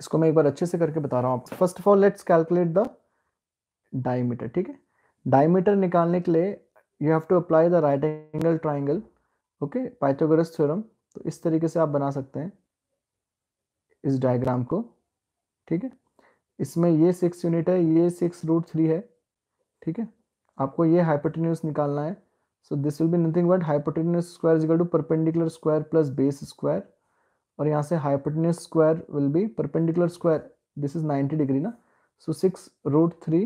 इसको मैं एक बार अच्छे से करके बता रहा हूं आपको first of all let's calculate the diameter ठीक है डायमीटर निकालने के लिए you have to apply the right angle triangle okay Pythagoras theorem तो इस तरीके से आप बना सकते हैं इस डायग्राम को ठीक है इसमें ये सिक्स यूनिट है ये सिक्स रूट थ्री है ठीक है आपको ये हाइपोटेन्यूज निकालना है so this will be nothing but hypotenuse square is equal to perpendicular square plus base square और यहाँ से hypotenuse square will be perpendicular square this is 90 degree ना so six root three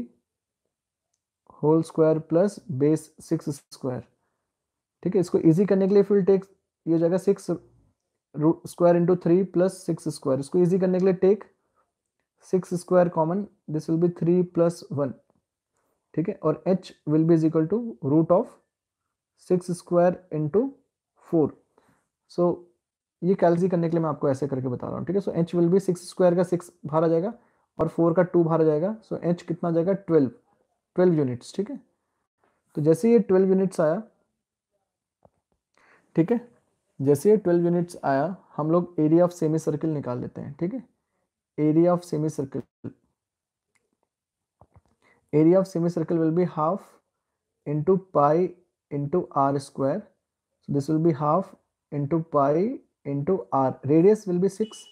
whole square plus base six square ठीक है इसको easy करने के लिए फिर टेक ये हो जाएगा six root square into three plus six square इसको इजी करने के लिए take six square common this will be three plus one ठीक है और H will be is equal to root of six square into four so ये कैलसी करने के लिए मैं आपको ऐसे करके बता रहा हूँ ठीक है so H will be six square का सिक्स भार आ जाएगा और फोर का टू भार आ जाएगा सो so, एच कितना आ जाएगा ट्वेल्व ट्वेल्व यूनिट्स ठीक है तो जैसे ये ट्वेल्व यूनिट्स आया ठीक है जैसे ये ट्वेल्व यूनिट्स आया हम लोग एरिया ऑफ सेमी सर्किल निकाल लेते हैं ठीक है area of semi circle area of semi circle will be half into pi into r square. So this will be half into pi into r. Radius will be 6,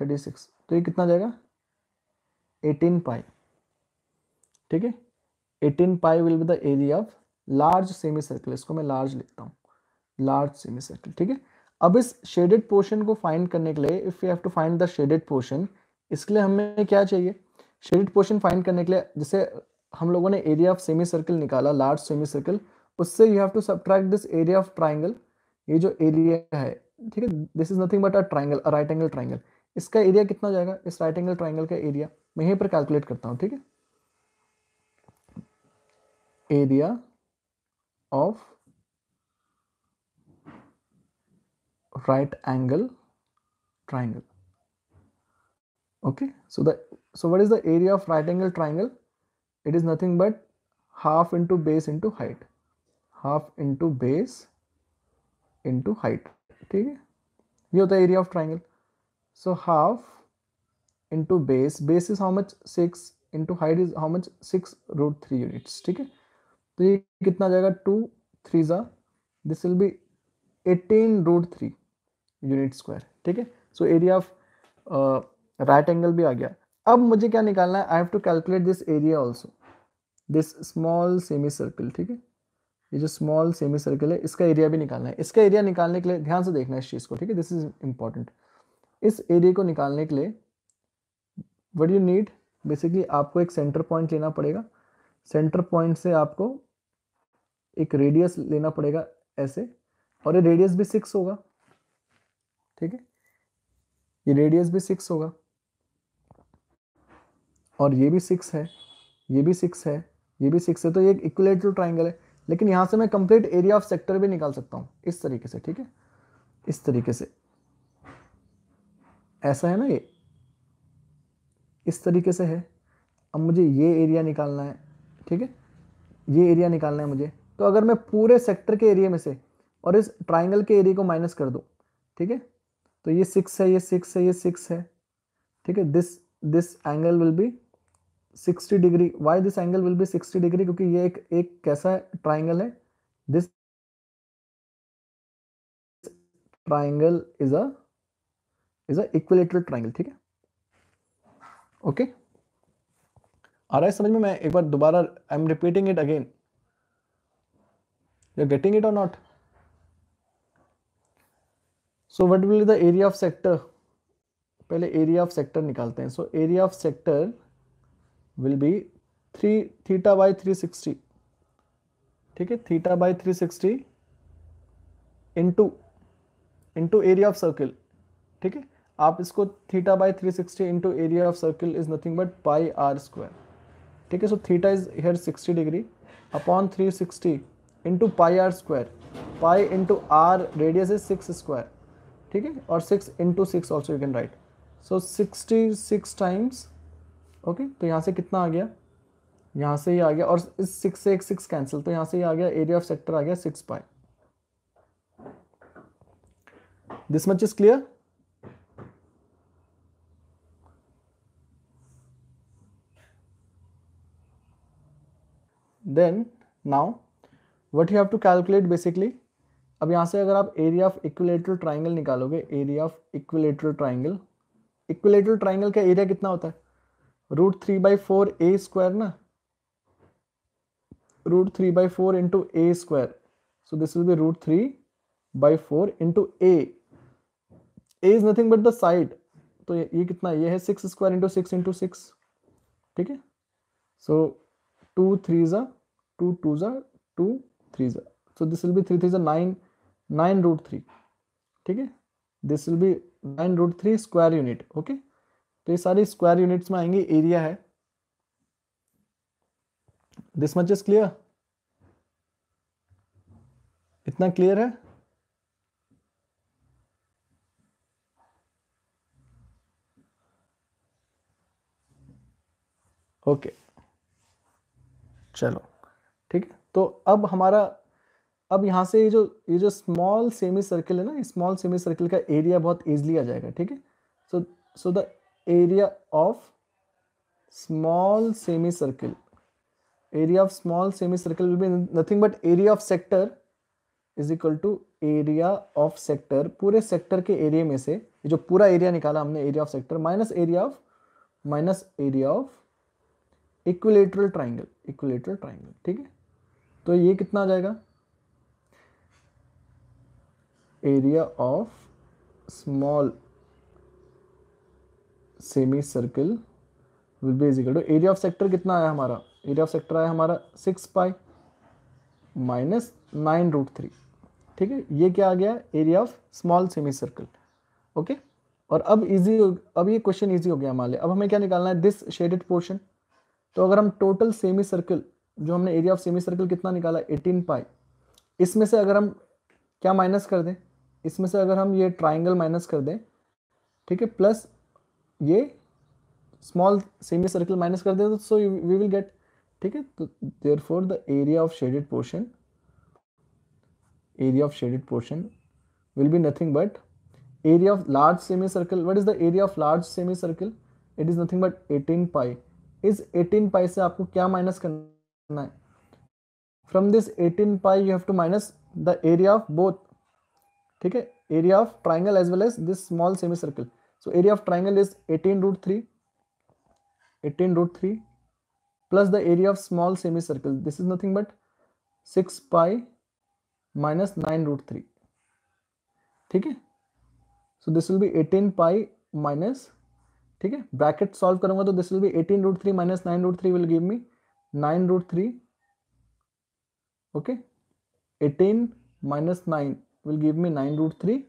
36. तो ये कितना जाएगा 18 पाई ठीक है 18 pi will be the area of large semi circle इसको मैं large लिखता हूँ लार्ज सेमी सर्कल ठीक है अब इस शेडेड पोर्शन को फाइंड करने के लिए if you have to find the shaded portion इसके लिए हमें क्या चाहिए शेडेड पोर्शन फाइंड करने के लिए जैसे हम लोगों ने एरिया ऑफ सेमी सर्कल निकाला लार्ज सेमी सर्कल उससे you have to subtract this area of triangle ये जो एरिया है ठीक है this is nothing but a triangle a right angle triangle इसका एरिया कितना जाएगा इस राइट एंगल ट्राइंगल का एरिया मैं यहीं पर कैलकुलेट करता हूँ ठीक है area of right angle triangle okay so the so what is the area of right angle triangle it is nothing but half into base into height half into base into height ठीक है ये होता है area of triangle so half into base base is how much six into height is how much six root three units ठीक है तो ये कितना आ जाएगा टू थ्री ज़ा this will be eighteen root three unit square ठीक है so area of right angle भी आ गया अब मुझे क्या निकालना है I have to calculate this area also this small semi circle ठीक है ये जो स्मॉल सेमी सर्कल है इसका एरिया भी निकालना है इसका एरिया निकालने के लिए ध्यान से देखना है इस चीज़ को ठीक है दिस इज इंपॉर्टेंट इस एरिया को निकालने के लिए वट यू नीड बेसिकली आपको एक सेंटर पॉइंट लेना पड़ेगा सेंटर पॉइंट से आपको एक रेडियस लेना पड़ेगा ऐसे और ये रेडियस भी सिक्स होगा ठीक है ये रेडियस भी सिक्स होगा और ये भी सिक्स है ये भी सिक्स है ये भी सिक्स है तो ये एक इक्वलेटरल ट्राइंगल है लेकिन यहाँ से मैं कंप्लीट एरिया ऑफ सेक्टर भी निकाल सकता हूँ इस तरीके से ठीक है इस तरीके से ऐसा है ना ये इस तरीके से है अब मुझे ये एरिया निकालना है ठीक है ये एरिया निकालना है मुझे तो अगर मैं पूरे सेक्टर के एरिया में से और इस ट्राइंगल के एरिया को माइनस कर दूँ ठीक है तो ये सिक्स है ये सिक्स है ये सिक्स है ठीक है this this angle will be 60 degree why this angle will be 60 degree क्योंकि ये एक एक कैसा ट्राइंगल है this triangle is a is a equilateral triangle ठीक है ओके okay? आ रहा है समझ में मैं एक बार दोबारा I am repeating it again you are getting it और not so what will the area of sector पहले एरिया ऑफ सेक्टर निकालते हैं so area of sector will be 3 theta by 360 ठीक है theta by three sixty into into area of circle ठीक है आप इसको theta by three sixty into area of circle is nothing but pi R square ठीक है so theta is here sixty degree upon three sixty into pi R square pi into R radius is six square ठीक है और six into six also you can write so sixty six times okay तो यहाँ से कितना आ गया यहाँ से ही आ गया और इस सिक्स से एक सिक्स कैंसिल तो यहाँ से ही आ गया एरिया ऑफ सेक्टर आ गया six pi this much is clear then now what you have to calculate basically अब यहां से अगर आप एरिया ऑफ इक्विलेटरल ट्राइंगल निकालोगे area of equilateral triangle equilateral triangle का एरिया कितना होता है root three by four a square ना root three by four into a square so this will be root three by four into a is nothing but the side तो ये, ये कितना ये है six square into six into six ठीक है so two three ज़ा two two ज़ा टू थ्री ज़ा so this will be three three ज़ा नाइन नाइन रूट थ्री ठीक है this will be nine root three square unit okay तो ये सारी स्क्वायर यूनिट्स में आएंगे एरिया है दिस मच इज क्लियर इतना क्लियर है ओके okay. चलो ठीक है तो अब हमारा अब यहां से ये जो ये जो स्मॉल सेमी सर्कल है ना स्मॉल सेमी सर्कल का एरिया बहुत इजली आ जाएगा ठीक है so so the area of small semi circle area of small semi circle will be nothing but area of sector is equal to area of sector पूरे sector के area में से जो पूरा एरिया निकाला हमने area of sector minus area of minus area of equilateral triangle equilateral triangle ठीक है तो ये कितना आ जाएगा area of small semi circle will be is equal to area of sector कितना आया हमारा एरिया ऑफ सेक्टर आया हमारा six pi minus nine root three ठीक है ये क्या आ गया area of small semi circle okay और अब इजी अब ये क्वेश्चन इजी हो गया हमारे अब हमें क्या निकालना है दिस शेडेड पोर्शन तो अगर हम टोटल सेमी सर्कल जो हमने एरिया ऑफ सेमी सर्कल कितना निकाला एटीन पाई इसमें से अगर हम क्या माइनस कर दें इसमें से अगर हम ये ट्राइंगल माइनस कर दें ठीक है प्लस ये स्मॉल सेमी सर्कल माइनस कर देते सो वी विल गेट ठीक है तो therefore the area of shaded portion area of shaded portion will be nothing but area of large semi circle what is the area of large semi circle it is nothing but eighteen pi इस eighteen pi से आपको क्या minus करना है from this eighteen pi you have to minus the area of both ठीक है area of triangle as well as this small semi circle so area of triangle is 18 root 3 18 root 3 plus the area of small semicircle this is nothing but 6 pi minus 9 root 3 theek hai so this will be 18 pi minus theek hai bracket solve karunga to this will be 18 root 3 minus 9 root 3 will give me 9 root 3 okay 18 minus 9 will give me 9 root 3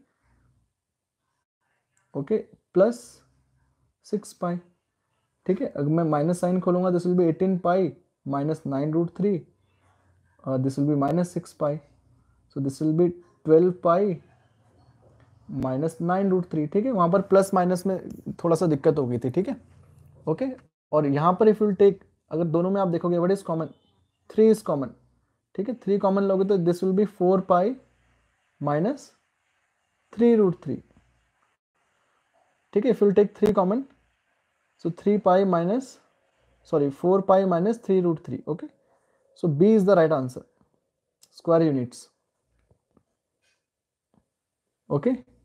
okay plus six pi ठीक है अगर मैं minus sign खोलूंगा this will be eighteen pi minus nine root three this will be minus six pi so this will be twelve pi minus nine root three ठीक है वहाँ पर plus minus में थोड़ा सा दिक्कत हो गई थी ठीक है ओके और यहाँ पर इफ यू टेक अगर दोनों में आप देखोगे what is common three is common ठीक है थ्री कॉमन लोगे तो this will be four pi minus three root three ठीक है if you take three common so three pi minus sorry four pi minus three root three okay so B is the right answer square units okay